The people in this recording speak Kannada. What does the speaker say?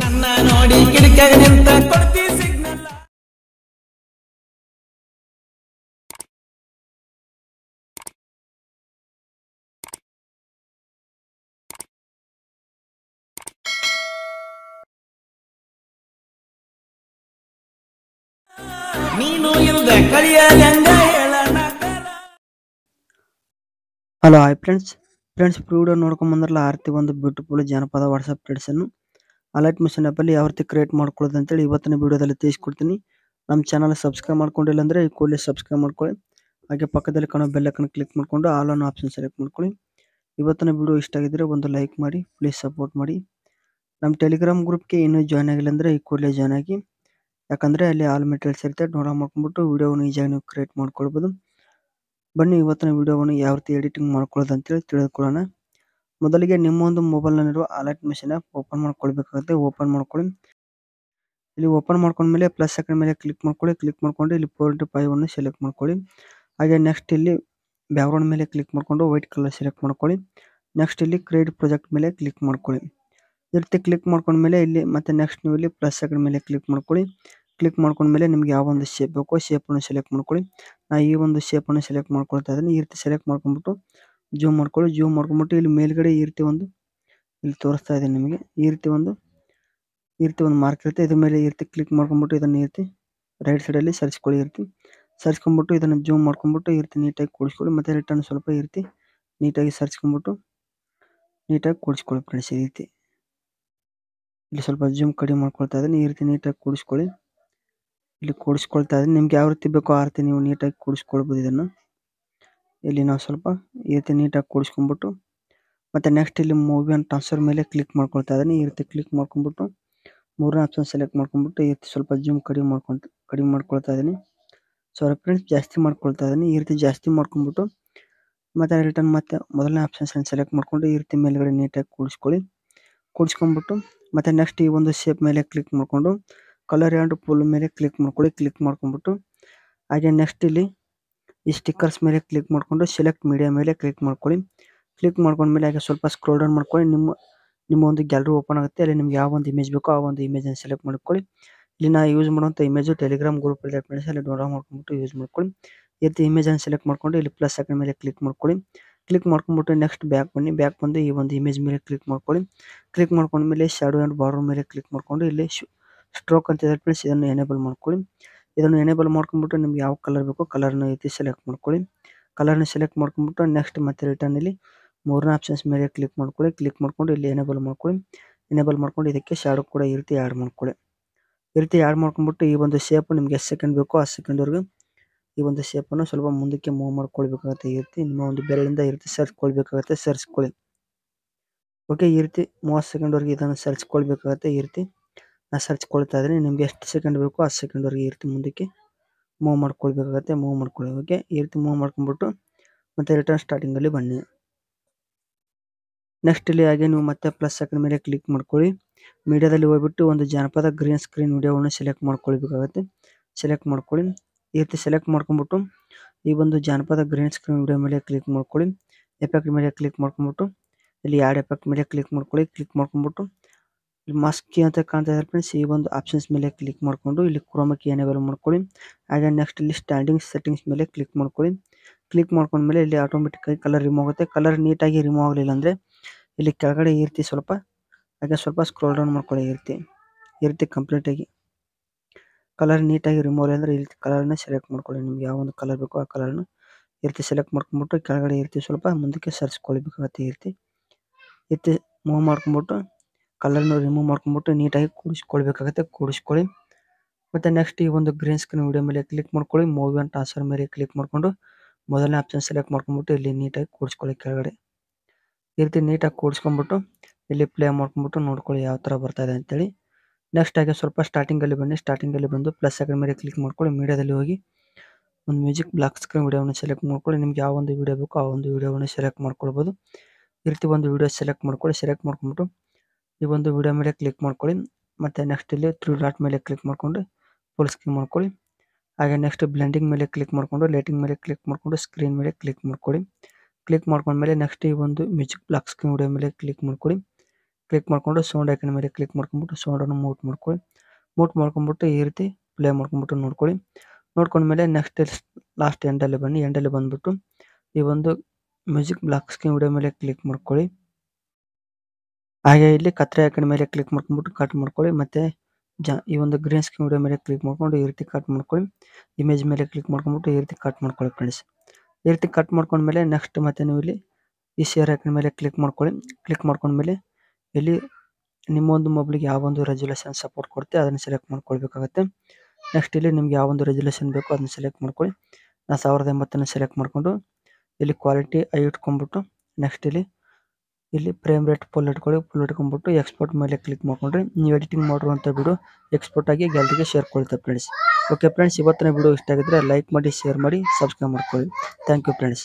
ನನ್ನ ನೋಡಿ ಕಿಟಕಿಯಾಗ ನಿಂತ ಕೊಡ್ತಿ ನೀನು ಇಲ್ದ hello hi friends friends video ನೋಡ್ಕೊಂಬಂದ್ರಲ್ಲ ಆರತಿ ಒಂದು ಬ್ಯೂಟಿಫುಲ್ ಜಾನಪದ ವಾಟ್ಸಪ್ ಅನ್ನು ಅಲರ್ಟ್ ಮಿಷನ್ ಅಲ್ಲಿ ಯಾವ ರೀತಿ ಕ್ರಿಯೇಟ್ ಮಾಡ್ಕೊಳ್ಳೋದು ಅಂತೇಳಿ ಇವತ್ತಿನ ವಿಡಿಯೋದಲ್ಲಿ ತಿಳಿಸ್ಕೊಡ್ತೀನಿ ನಮ್ಮ ಚಾನಲ್ ಸಬ್ಸ್ಕ್ರೈಬ್ ಮಾಡ್ಕೊಂಡಿಲ್ಲ ಅಂದರೆ ಈ ಕೂಡಲೇ ಸಬ್ಸ್ಕ್ರೈಬ್ ಮಾಡ್ಕೊಳ್ಳಿ ಹಾಗೆ ಪಕ್ಕದಲ್ಲಿ ಕಾಣೋ ಬೆಲ್ಲಕ್ಕನ್ನು ಕ್ಲಿಕ್ ಮಾಡ್ಕೊಂಡು ಆಲ್ ಆನ್ ಆಪ್ಷನ್ ಸೆಲೆಕ್ಟ್ ಮಾಡ್ಕೊಳ್ಳಿ ಇವತ್ತಿನ ವಿಡಿಯೋ ಇಷ್ಟ ಆಗಿದ್ರೆ ಒಂದು ಲೈಕ್ ಮಾಡಿ ಪ್ಲೀಸ್ ಸಪೋರ್ಟ್ ಮಾಡಿ ನಮ್ಮ ಟೆಲಿಗ್ರಾಮ್ ಗ್ರೂಪ್ಗೆ ಇನ್ನೂ ಜಾಯ್ನ್ ಆಗಿಲ್ಲ ಅಂದರೆ ಈ ಕೂಡಲೇ ಜಾಯ್ನ್ ಆಗಿ ಯಾಕಂದರೆ ಅಲ್ಲಿ ಆಲ್ ಮೆಟೀರಿಯಲ್ಸ್ ಇರುತ್ತೆ ಡೌನ್ಲೋಡ್ ಮಾಡ್ಕೊಂಡ್ಬಿಟ್ಟು ವೀಡಿಯೋ ಈಜಾಗಿ ನೀವು ಕ್ರಿಯೇಟ್ ಮಾಡ್ಕೊಳ್ಬೋದು ಬನ್ನಿ ಇವತ್ತಿನ ವಿಡಿಯೋವನ್ನು ಯಾವ ರೀತಿ ಎಡಿಟಿಂಗ್ ಮಾಡ್ಕೊಳ್ಳೋದು ಅಂತೇಳಿ ತಿಳಿದುಕೊಳ್ಳೋಣ ಮೊದಲಿಗೆ ನಿಮ್ಮೊಂದು ಮೊಬೈಲ್ನಲ್ಲಿರುವ ಅಲರ್ಟ್ ಮೆಷಿನ್ ಓಪನ್ ಮಾಡ್ಕೊಳ್ಬೇಕಾಗುತ್ತೆ ಓಪನ್ ಮಾಡ್ಕೊಳ್ಳಿ ಇಲ್ಲಿ ಓಪನ್ ಮೇಲೆ ಪ್ಲಸ್ ಸೆಕೆಂಡ್ ಮೇಲೆ ಕ್ಲಿಕ್ ಮಾಡ್ಕೊಳ್ಳಿ ಕ್ಲಿಕ್ ಮಾಡ್ಕೊಂಡು ಇಲ್ಲಿ ಫೋರ್ ಇಂಟು ಅನ್ನು ಸೆಲೆಕ್ಟ್ ಮಾಡ್ಕೊಳ್ಳಿ ಹಾಗೆ ನೆಕ್ಸ್ಟ್ ಇಲ್ಲಿ ಬ್ಯಾಕ್ಗ್ರೌಂಡ್ ಮೇಲೆ ಕ್ಲಿಕ್ ಮಾಡಿಕೊಂಡು ವೈಟ್ ಕಲರ್ ಸೆಲೆಕ್ಟ್ ಮಾಡ್ಕೊಳ್ಳಿ ನೆಕ್ಸ್ಟ್ ಇಲ್ಲಿ ಕ್ರಿಯೇಟ್ ಪ್ರಾಜೆಕ್ಟ್ ಮೇಲೆ ಕ್ಲಿಕ್ ಮಾಡ್ಕೊಳ್ಳಿ ಈ ರೀತಿ ಕ್ಲಿಕ್ ಮೇಲೆ ಇಲ್ಲಿ ಮತ್ತೆ ನೆಕ್ಸ್ಟ್ ನೀವು ಇಲ್ಲಿ ಪ್ಲಸ್ ಸೆಕೆಂಡ್ ಮೇಲೆ ಕ್ಲಿಕ್ ಮಾಡ್ಕೊಳ್ಳಿ ಕ್ಲಿಕ್ ಮೇಲೆ ನಿಮ್ಗೆ ಯಾವ ಒಂದು ಶೇಪ್ ಬೇಕೋ ಅನ್ನು ಸೆಲೆಕ್ಟ್ ಮಾಡ್ಕೊಳ್ಳಿ ನಾ ಈ ಒಂದು ಅನ್ನು ಸೆಲೆಕ್ಟ್ ಮಾಡ್ಕೊಳ್ತಾ ಇದ್ದೀನಿ ಈ ರೀತಿ ಸೆಲೆಕ್ಟ್ ಮಾಡ್ಕೊಂಡ್ಬಿಟ್ಟು ಜೂಮ್ ಮಾಡ್ಕೊಳ್ಳಿ ಜೂಮ್ ಮಾಡ್ಕೊಂಡ್ಬಿಟ್ಟು ಇಲ್ಲಿ ಮೇಲ್ಗಡೆ ಈ ರೀತಿ ಒಂದು ಇಲ್ಲಿ ತೋರಿಸ್ತಾ ಇದೆ ನಿಮಗೆ ಈ ರೀತಿ ಒಂದು ಈ ರೀತಿ ಒಂದು ಮಾರ್ಕ್ ಇರುತ್ತೆ ಇದ್ರ ಮೇಲೆ ಈ ರೀತಿ ಕ್ಲಿಕ್ ಮಾಡ್ಕೊಂಬಿಟ್ಟು ಇದನ್ನು ಈ ರೀತಿ ರೈಟ್ ಸೈಡಲ್ಲಿ ಸರಿಸ್ಕೊಳ್ಳಿ ಈ ರೀತಿ ಸರಿಸ್ಕೊಂಡ್ಬಿಟ್ಟು ಇದನ್ನು ಜೂಮ್ ಮಾಡ್ಕೊಂಡ್ಬಿಟ್ಟು ಈ ರೀತಿ ನೀಟಾಗಿ ಕೂಡಿಸ್ಕೊಳ್ಳಿ ಮತ್ತು ರಿಟರ್ನ್ ಸ್ವಲ್ಪ ಈ ರೀತಿ ನೀಟಾಗಿ ಸರಿಸ್ಕೊಂಡ್ಬಿಟ್ಟು ನೀಟಾಗಿ ಕೂಡಿಸ್ಕೊಳ್ಳಿ ಫ್ರೆಂಡ್ಸ್ ಈ ರೀತಿ ಇಲ್ಲಿ ಸ್ವಲ್ಪ ಜೂಮ್ ಕಡಿಮೆ ಮಾಡ್ಕೊಳ್ತಾ ಇದ್ದೀನಿ ಈ ರೀತಿ ನೀಟಾಗಿ ಕೂಡಿಸ್ಕೊಳ್ಳಿ ಇಲ್ಲಿ ಕೂಡಿಸ್ಕೊಳ್ತಾ ಇದೀನಿ ನಿಮ್ಗೆ ಯಾವ ರೀತಿ ಬೇಕೋ ಆ ರೀತಿ ನೀವು ನೀಟಾಗಿ ಕೂಡಿಸ್ಕೊಳ್ಬೋದು ಇದನ್ನ ಇಲ್ಲಿ ನಾವು ಸ್ವಲ್ಪ ಈ ರೀತಿ ನೀಟಾಗಿ ಕೂಡಿಸ್ಕೊಂಡ್ಬಿಟ್ಟು ಮತ್ತೆ ನೆಕ್ಸ್ಟ್ ಇಲ್ಲಿ ಮೂವಿ ಅಂಡ್ ಟ್ರಾನ್ಸ್ಫರ್ ಮೇಲೆ ಕ್ಲಿಕ್ ಮಾಡ್ಕೊಳ್ತಾ ಇದ್ದೀನಿ ಈ ರೀತಿ ಕ್ಲಿಕ್ ಮಾಡ್ಕೊಂಡ್ಬಿಟ್ಟು ಮೂರನೇ ಆಪ್ಷನ್ ಸೆಲೆಕ್ಟ್ ಮಾಡ್ಕೊಂಡ್ಬಿಟ್ಟು ಈ ರೀತಿ ಸ್ವಲ್ಪ ಜೂಮ್ ಕಡಿಮೆ ಮಾಡ್ಕೊಂತ ಕಡಿಮೆ ಮಾಡ್ಕೊಳ್ತಾ ಇದೀನಿ ಸೊ ಫ್ರೆಂಡ್ಸ್ ಜಾಸ್ತಿ ಮಾಡ್ಕೊಳ್ತಾ ಇದ್ದೀನಿ ಈ ರೀತಿ ಜಾಸ್ತಿ ಮಾಡ್ಕೊಂಡ್ಬಿಟ್ಟು ಮತ್ತೆ ರಿಟರ್ನ್ ಮತ್ತೆ ಮೊದಲನೇ ಆಪ್ಷನ್ಸನ್ನು ಸೆಲೆಕ್ಟ್ ಮಾಡ್ಕೊಂಡು ಈ ರೀತಿ ಮೇಲ್ಗಡೆ ನೀಟಾಗಿ ಕೂಡಿಸ್ಕೊಳ್ಳಿ ಕೂಡಿಸ್ಕೊಂಡ್ಬಿಟ್ಟು ಮತ್ತೆ ನೆಕ್ಸ್ಟ್ ಈ ಒಂದು ಶೇಪ್ ಮೇಲೆ ಕ್ಲಿಕ್ ಮಾಡಿಕೊಂಡು ಕಲರ್ ಆ್ಯಂಡ್ ಫುಲ್ ಮೇಲೆ ಕ್ಲಿಕ್ ಮಾಡ್ಕೊಳ್ಳಿ ಕ್ಲಿಕ್ ಮಾಡ್ಕೊಂಡ್ಬಿಟ್ಟು ಹಾಗೆ ನೆಕ್ಸ್ಟ್ ಇಲ್ಲಿ ಈ ಸ್ಟಿಕ್ಕರ್ಸ್ ಮೇಲೆ ಕ್ಲಿಕ್ ಮಾಡ್ಕೊಂಡು ಸೆಲೆಕ್ಟ್ ಮೀಡಿಯಾ ಮೇಲೆ ಕ್ಲಿಕ್ ಮಾಡ್ಕೊಳ್ಳಿ ಕ್ಲಿಕ್ ಮೇಲೆ ಹಾಗೆ ಸ್ವಲ್ಪ ಸ್ಕ್ರೋಲ್ ಡೌನ್ ಮಾಡ್ಕೊಳ್ಳಿ ನಿಮ್ಮ ನಿಮ್ಮ ಒಂದು ಗ್ಯಾಲರಿ ಓಪನ್ ಆಗುತ್ತೆ ಅಲ್ಲಿ ನಿಮ್ಗೆ ಯಾವ ಒಂದು ಇಮೇಜ್ ಬೇಕೋ ಆ ಒಂದು ಇಮೇಜನ್ನು ಸೆಲೆಕ್ಟ್ ಮಾಡ್ಕೊಳ್ಳಿ ಇಲ್ಲಿ ನಾ ಯೂಸ್ ಮಾಡುವಂಥ ಇಮೇಜು ಟೆಲಿಗ್ರಾಮ್ ಗ್ರೂಪ್ ಮಾಡಿಸಿ ಅಲ್ಲಿ ಡೌನ್ಲೋಡ್ ಮಾಡ್ಕೊಂಡ್ಬಿಟ್ಟು ಯೂಸ್ ಮಾಡ್ಕೊಳ್ಳಿ ಇಮೇಜ್ ಇಮೇಜನ್ನು ಸೆಲೆಕ್ಟ್ ಮಾಡ್ಕೊಂಡು ಇಲ್ಲಿ ಪ್ಲಸ್ ಸೆಕೆಂಡ್ ಮೇಲೆ ಕ್ಲಿಕ್ ಮಾಡ್ಕೊಳ್ಳಿ ಕ್ಲಿಕ್ ಮಾಡ್ಕೊಂಡ್ಬಿಟ್ಟು ನೆಕ್ಸ್ಟ್ ಬ್ಯಾಕ್ ಬನ್ನಿ ಬ್ಯಾಕ್ ಬಂದು ಈ ಒಂದು ಇಮೇಜ್ ಮೇಲೆ ಕ್ಲಿಕ್ ಮಾಡ್ಕೊಳ್ಳಿ ಕ್ಲಿಕ್ ಮೇಲೆ ಶ್ಯಾಡೋ ಆ್ಯಂಡ್ ಬಾರ್ಡರ್ ಮೇಲೆ ಕ್ಲಿಕ್ ಮಾಡ್ಕೊಂಡು ಇಲ್ಲಿ ಸ್ಟ್ರೋಕ್ ಅಂತ ಇದೆ ಫ್ರೆಂಡ್ಸ್ ಇದನ್ನು ಎನೇಬಲ್ ಮಾಡ್ಕೊಳ್ಳಿ ಇದನ್ನು ಎನೇಬಲ್ ಮಾಡ್ಕೊಂಡ್ಬಿಟ್ಟು ನಿಮ್ಗೆ ಯಾವ ಕಲರ್ ಬೇಕೋ ಕಲರ್ನ ರೀತಿ ಸೆಲೆಕ್ಟ್ ಮಾಡ್ಕೊಳ್ಳಿ ಕಲರ್ನ ಸೆಲೆಕ್ಟ್ ಮಾಡ್ಕೊಂಡ್ಬಿಟ್ಟು ನೆಕ್ಸ್ಟ್ ಮತ್ತೆ ರಿಟರ್ನ್ ಇಲ್ಲಿ ಮೂರನೇ ಆಪ್ಷನ್ಸ್ ಮೇಲೆ ಕ್ಲಿಕ್ ಮಾಡ್ಕೊಳ್ಳಿ ಕ್ಲಿಕ್ ಮಾಡ್ಕೊಂಡು ಇಲ್ಲಿ ಎನೇಬಲ್ ಮಾಡ್ಕೊಳ್ಳಿ ಎನೇಬಲ್ ಮಾಡ್ಕೊಂಡು ಇದಕ್ಕೆ ಶ್ಯಾಡೋ ಕೂಡ ಈ ರೀತಿ ಆ್ಯಡ್ ಮಾಡ್ಕೊಳ್ಳಿ ಈ ರೀತಿ ಆ್ಯಡ್ ಮಾಡ್ಕೊಂಡ್ಬಿಟ್ಟು ಈ ಒಂದು ಶೇಪ್ ನಿಮ್ಗೆ ಎಷ್ಟು ಸೆಕೆಂಡ್ ಬೇಕೋ ಆ ಸೆಕೆಂಡ್ವರೆಗೂ ಈ ಒಂದು ಶೇಪನ್ನು ಸ್ವಲ್ಪ ಮುಂದಕ್ಕೆ ಮೂವ್ ಮಾಡ್ಕೊಳ್ಬೇಕಾಗುತ್ತೆ ಈ ರೀತಿ ನಿಮ್ಮ ಒಂದು ಬೆರಳಿಂದ ಈ ರೀತಿ ಸರ್ಚ್ಕೊಳ್ಬೇಕಾಗತ್ತೆ ಸರ್ಚ್ಕೊಳ್ಳಿ ಓಕೆ ಈ ರೀತಿ ಮೂವತ್ತು ಸೆಕೆಂಡ್ವರೆಗೆ ಇದನ್ನು ಸರ್ಚ್ಕೊಳ್ಬೇಕಾಗತ್ತೆ ಈ ರೀತಿ ನಾ ಸರ್ಚ್ ಕೊಳ್ತಾ ಇದ್ರೆ ನಿಮ್ಗೆ ಎಷ್ಟು ಸೆಕೆಂಡ್ ಬೇಕೋ ಅಷ್ಟು ಸೆಕೆಂಡ್ವರೆಗೆ ಈ ರೀತಿ ಮುಂದಕ್ಕೆ ಮೂವ್ ಮಾಡ್ಕೊಳ್ಬೇಕಾಗತ್ತೆ ಮೂವ್ ಮಾಡ್ಕೊಳ್ಳಿ ಓಕೆ ಈ ರೀತಿ ಮೂವ್ ಮಾಡ್ಕೊಂಬಿಟ್ಟು ಮತ್ತೆ ರಿಟರ್ನ್ ಸ್ಟಾರ್ಟಿಂಗಲ್ಲಿ ಬನ್ನಿ ನೆಕ್ಸ್ಟ್ ಇಲ್ಲಿ ಹಾಗೆ ನೀವು ಮತ್ತೆ ಪ್ಲಸ್ ಸೆಕೆಂಡ್ ಮೇಲೆ ಕ್ಲಿಕ್ ಮಾಡ್ಕೊಳ್ಳಿ ಮೀಡಿಯಾದಲ್ಲಿ ಹೋಗ್ಬಿಟ್ಟು ಒಂದು ಜಾನಪದ ಗ್ರೀನ್ ಸ್ಕ್ರೀನ್ ವಿಡಿಯೋವನ್ನು ಸೆಲೆಕ್ಟ್ ಮಾಡ್ಕೊಳ್ಬೇಕಾಗತ್ತೆ ಸೆಲೆಕ್ಟ್ ಮಾಡ್ಕೊಳ್ಳಿ ಈ ರೀತಿ ಸೆಲೆಕ್ಟ್ ಮಾಡ್ಕೊಂಬಿಟ್ಟು ಈ ಒಂದು ಜಾನಪದ ಗ್ರೀನ್ ಸ್ಕ್ರೀನ್ ವಿಡಿಯೋ ಮೇಲೆ ಕ್ಲಿಕ್ ಮಾಡ್ಕೊಳ್ಳಿ ಎಫೆಕ್ಟ್ ಮೇಲೆ ಕ್ಲಿಕ್ ಮಾಡ್ಕೊಂಬಿಟ್ಟು ಇಲ್ಲಿ ಎರಡು ಎಫೆಕ್ಟ್ ಮೇಲೆ ಕ್ಲಿಕ್ ಮಾಡ್ಕೊಳ್ಳಿ ಕ್ಲಿಕ್ ಮಾಡ್ಕೊಂಬಿಟ್ಟು ಮಾಸ್ಕ್ ಕೀ ಅಂತ ಕಾಣ್ತಾ ಇದೆ ಫ್ರೆಂಡ್ಸ್ ಈ ಒಂದು ಆಪ್ಷನ್ಸ್ ಮೇಲೆ ಕ್ಲಿಕ್ ಮಾಡ್ಕೊಂಡು ಇಲ್ಲಿ ಕ್ರೋಮ ಕೀ ಎನೇಬಲ್ ಮಾಡ್ಕೊಳ್ಳಿ ಹಾಗೆ ನೆಕ್ಸ್ಟ್ ಇಲ್ಲಿ ಸ್ಟ್ಯಾಂಡಿಂಗ್ ಸೆಟ್ಟಿಂಗ್ಸ್ ಮೇಲೆ ಕ್ಲಿಕ್ ಮಾಡ್ಕೊಳ್ಳಿ ಕ್ಲಿಕ್ ಮೇಲೆ ಇಲ್ಲಿ ಆಟೋಮೆಟಿಕ್ ಆಗಿ ಕಲರ್ ರಿಮೂವ್ ಆಗುತ್ತೆ ಕಲರ್ ನೀಟಾಗಿ ರಿಮೂವ್ ಆಗಲಿಲ್ಲ ಅಂದರೆ ಇಲ್ಲಿ ಕೆಳಗಡೆ ಇರ್ತಿ ಸ್ವಲ್ಪ ಹಾಗೆ ಸ್ವಲ್ಪ ಸ್ಕ್ರೋಲ್ ಡೌನ್ ಮಾಡ್ಕೊಳ್ಳಿ ಇರ್ತಿ ಇರ್ತಿ ಕಂಪ್ಲೀಟಾಗಿ ಕಲರ್ ನೀಟಾಗಿ ರಿಮೂವ್ ಆಗಿಲ್ಲ ಅಂದರೆ ಇಲ್ಲಿ ಕಲರ್ನ ಸೆಲೆಕ್ಟ್ ಮಾಡ್ಕೊಳ್ಳಿ ನಿಮ್ಗೆ ಯಾವ ಒಂದು ಕಲರ್ ಬೇಕೋ ಆ ಕಲರ್ನ ಇರ್ತಿ ಸೆಲೆಕ್ಟ್ ಮಾಡ್ಕೊಂಬಿಟ್ಟು ಕೆಳಗಡೆ ಈ ಸ್ವಲ್ಪ ಮುಂದಕ್ಕೆ ಸರ್ಸ್ಕೊಳ್ಬೇಕಾಗತ್ತೆ ಇರ್ತಿ ಇರ್ತಿ ಮೂವ್ ಮಾಡ್ಕೊಂಬಿಟ್ಟು ಕಲರ್ ನ ರಿಮೂವ್ ಮಾಡ್ಕೊಂಡ್ಬಿಟ್ಟು ನೀಟಾಗಿ ಕೂರಿಸಿಕೊಳ್ಳಬೇಕಾಗುತ್ತೆ ಕೂಡಿಸ್ಕೊಳ್ಳಿ ಮತ್ತೆ ನೆಕ್ಸ್ಟ್ ಈ ಒಂದು ಗ್ರೀನ್ ಸ್ಕ್ರೀನ್ ವಿಡಿಯೋ ಮೇಲೆ ಕ್ಲಿಕ್ ಮಾಡ್ಕೊಳ್ಳಿ ಮೂವಿ ಅಂಡ್ ಟ್ರಾನ್ಸ್ಫರ್ ಮೇಲೆ ಕ್ಲಿಕ್ ಮಾಡಿಕೊಂಡು ಮೊದಲನೇ ಆಪ್ಷನ್ ಸೆಲೆಕ್ಟ್ ಮಾಡ್ಕೊಂಬಿಟ್ಟು ಇಲ್ಲಿ ನೀಟಾಗಿ ಕೂಡಿಸ್ಕೊಳ್ಳಿ ಕೆಳಗಡೆ ಈ ರೀತಿ ನೀಟಾಗಿ ಕೂಡಿಸ್ಕೊಂಡ್ಬಿಟ್ಟು ಇಲ್ಲಿ ಪ್ಲೇ ಮಾಡ್ಕೊಂಡ್ಬಿಟ್ಟು ನೋಡ್ಕೊಳ್ಳಿ ಯಾವ ಥರ ಬರ್ತಾ ಇದೆ ಅಂತೇಳಿ ನೆಕ್ಸ್ಟ್ ಆಗಿ ಸ್ವಲ್ಪ ಸ್ಟಾರ್ಟಿಂಗಲ್ಲಿ ಬನ್ನಿ ಸ್ಟಾರ್ಟಿಂಗಲ್ಲಿ ಬಂದು ಪ್ಲಸ್ ಸೆಕೆಂಡ್ ಮೇಲೆ ಕ್ಲಿಕ್ ಮಾಡ್ಕೊಳ್ಳಿ ಮೀಡಿಯಾದಲ್ಲಿ ಹೋಗಿ ಒಂದು ಮ್ಯೂಸಿಕ್ ಬ್ಲಾಕ್ ಸ್ಕ್ರೀನ್ ವಿಡಿಯೋವನ್ನು ಸೆಲೆಕ್ಟ್ ಮಾಡ್ಕೊಳ್ಳಿ ನಿಮ್ಗೆ ಯಾವ ಒಂದು ವಿಡಿಯೋ ಬೇಕೋ ಆ ಒಂದು ವೀಡಿಯೋವನ್ನು ಸೆಲೆಕ್ಟ್ ಮಾಡ್ಕೊಳ್ಬೋದು ಈ ರೀತಿ ಒಂದು ವೀಡಿಯೋ ಸೆಲೆಕ್ಟ್ ಮಾಡ್ಕೊಳ್ಳಿ ಸೆಲೆಕ್ಟ್ ಮಾಡ್ಕೊಂಡ್ಬಿಟ್ಟು ಈ ಒಂದು ವಿಡಿಯೋ ಮೇಲೆ ಕ್ಲಿಕ್ ಮಾಡ್ಕೊಳ್ಳಿ ಮತ್ತೆ ನೆಕ್ಸ್ಟ್ ಇಲ್ಲಿ ತ್ರೀ ಡಾಟ್ ಮೇಲೆ ಕ್ಲಿಕ್ ಮಾಡ್ಕೊಂಡು ಫುಲ್ ಸ್ಕ್ರೀನ್ ಮಾಡ್ಕೊಳ್ಳಿ ಹಾಗೆ ನೆಕ್ಸ್ಟ್ ಬ್ಲೆಂಡಿಂಗ್ ಮೇಲೆ ಕ್ಲಿಕ್ ಮಾಡಿಕೊಂಡು ಲೈಟಿಂಗ್ ಮೇಲೆ ಕ್ಲಿಕ್ ಮಾಡಿಕೊಂಡು ಸ್ಕ್ರೀನ್ ಮೇಲೆ ಕ್ಲಿಕ್ ಮಾಡ್ಕೊಳ್ಳಿ ಕ್ಲಿಕ್ ಮೇಲೆ ನೆಕ್ಸ್ಟ್ ಈ ಒಂದು ಮ್ಯೂಸಿಕ್ ಬ್ಲಾಕ್ ಸ್ಕ್ರೀನ್ ವಿಡಿಯೋ ಮೇಲೆ ಕ್ಲಿಕ್ ಮಾಡ್ಕೊಳ್ಳಿ ಕ್ಲಿಕ್ ಮಾಡಿಕೊಂಡು ಸೌಂಡ್ ಐಕನ್ ಮೇಲೆ ಕ್ಲಿಕ್ ಮಾಡ್ಕೊಂಡ್ಬಿಟ್ಟು ಸೌಂಡನ್ನು ಮೂಟ್ ಮಾಡ್ಕೊಳ್ಳಿ ಮೂಟ್ ಮಾಡ್ಕೊಂಡ್ಬಿಟ್ಟು ಈ ರೀತಿ ಪ್ಲೇ ಮಾಡ್ಕೊಂಡ್ಬಿಟ್ಟು ನೋಡ್ಕೊಳ್ಳಿ ನೋಡ್ಕೊಂಡ್ಮೇಲೆ ನೆಕ್ಸ್ಟ್ ಲಾಸ್ಟ್ ಎಂಡಲ್ಲಿ ಬನ್ನಿ ಎಂಡಲ್ಲಿ ಬಂದುಬಿಟ್ಟು ಈ ಒಂದು ಮ್ಯೂಸಿಕ್ ಬ್ಲಾಕ್ ಸ್ಕ್ರೀನ್ ವಿಡಿಯೋ ಮೇಲೆ ಕ್ಲಿಕ್ ಮಾಡ್ಕೊಳ್ಳಿ ಹಾಗೆ ಇಲ್ಲಿ ಕತ್ತರಿ ಹಾಕಿದ ಮೇಲೆ ಕ್ಲಿಕ್ ಮಾಡ್ಕೊಂಡ್ಬಿಟ್ಟು ಕಟ್ ಮಾಡ್ಕೊಳ್ಳಿ ಮತ್ತೆ ಜ ಈ ಒಂದು ಗ್ರೀನ್ ಸ್ಕ್ರೀನ್ ವಿಡಿಯೋ ಮೇಲೆ ಕ್ಲಿಕ್ ಮಾಡ್ಕೊಂಡು ಈ ರೀತಿ ಕಟ್ ಮಾಡ್ಕೊಳ್ಳಿ ಇಮೇಜ್ ಮೇಲೆ ಕ್ಲಿಕ್ ಮಾಡ್ಕೊಂಡ್ಬಿಟ್ಟು ಈ ರೀತಿ ಕಟ್ ಮಾಡ್ಕೊಳ್ಳಿ ಫ್ರೆಂಡ್ಸ್ ಈ ರೀತಿ ಕಟ್ ಮೇಲೆ ನೆಕ್ಸ್ಟ್ ಮತ್ತೆ ನೀವು ಇಲ್ಲಿ ಈ ಶೇರ್ ಹಾಕಿದ ಮೇಲೆ ಕ್ಲಿಕ್ ಮಾಡ್ಕೊಳ್ಳಿ ಕ್ಲಿಕ್ ಮಾಡ್ಕೊಂಡ್ಮೇಲೆ ಇಲ್ಲಿ ನಿಮ್ಮ ಒಂದು ಮೊಬೈಲ್ಗೆ ಯಾವ ಒಂದು ಸಪೋರ್ಟ್ ಕೊಡುತ್ತೆ ಅದನ್ನು ಸೆಲೆಕ್ಟ್ ಮಾಡ್ಕೊಳ್ಬೇಕಾಗುತ್ತೆ ನೆಕ್ಸ್ಟ್ ಇಲ್ಲಿ ನಿಮ್ಗೆ ಯಾವ ಒಂದು ಬೇಕೋ ಅದನ್ನ ಸೆಲೆಕ್ಟ್ ಮಾಡ್ಕೊಳ್ಳಿ ನಾನು ಸಾವಿರದ ಎಂಬತ್ತನ್ನು ಸೆಲೆಕ್ಟ್ ಮಾಡಿಕೊಂಡು ಇಲ್ಲಿ ಕ್ವಾಲಿಟಿ ಐ ಇಟ್ಕೊಂಡ್ಬಿಟ್ಟು ನೆಕ್ಸ್ಟ್ ಇಲ್ಲಿ ಇಲ್ಲಿ ಫ್ರೇಮ್ ರೇಟ್ ಫುಲ್ ಇಟ್ಕೊಳ್ಳಿ ಫುಲ್ ಇಟ್ಕೊಂಡ್ಬಿಟ್ಟು ಎಕ್ಸ್ಪೋರ್ಟ್ ಮೇಲೆ ಕ್ಲಿಕ್ ಮಾಡ್ಕೊಂಡ್ರೆ ನೀವು ಎಡಿಟಿಂಗ್ ಮಾಡಿರುವಂಥ ವೀಡಿಯೋ ಎಕ್ಸ್ಪೋರ್ಟ್ ಆಗಿ ಗ್ಯಾಲರಿಗೆ ಶೇರ್ ಕೊಡುತ್ತೆ ಫ್ರೆಂಡ್ಸ್ ಓಕೆ ಫ್ರೆಂಡ್ಸ್ ಇವತ್ತಿನ ವಿಡಿಯೋ ಇಷ್ಟ ಆಗಿದ್ರೆ ಲೈಕ್ ಮಾಡಿ ಶೇರ್ ಮಾಡಿ ಸಬ್ಸ್ಕ್ರೈಬ್ ಮಾಡ್ಕೊಳ್ಳಿ ಥ್ಯಾಂಕ್ ಯು ಫ್ರೆಂಡ್ಸ್